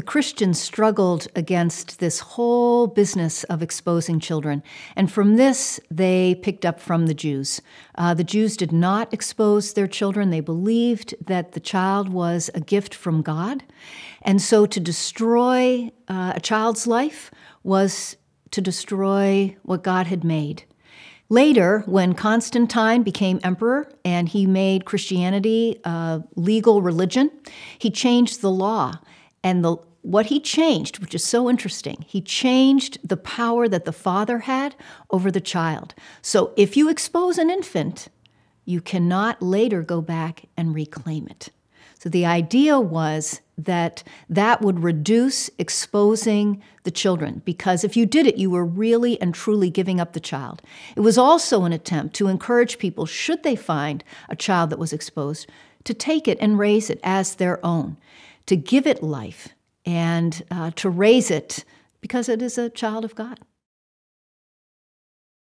the Christians struggled against this whole business of exposing children. And from this, they picked up from the Jews. Uh, the Jews did not expose their children. They believed that the child was a gift from God. And so to destroy uh, a child's life was to destroy what God had made. Later, when Constantine became emperor and he made Christianity a legal religion, he changed the law. And the what he changed, which is so interesting, he changed the power that the father had over the child. So if you expose an infant, you cannot later go back and reclaim it. So the idea was that that would reduce exposing the children because if you did it, you were really and truly giving up the child. It was also an attempt to encourage people, should they find a child that was exposed, to take it and raise it as their own, to give it life and uh, to raise it because it is a child of God.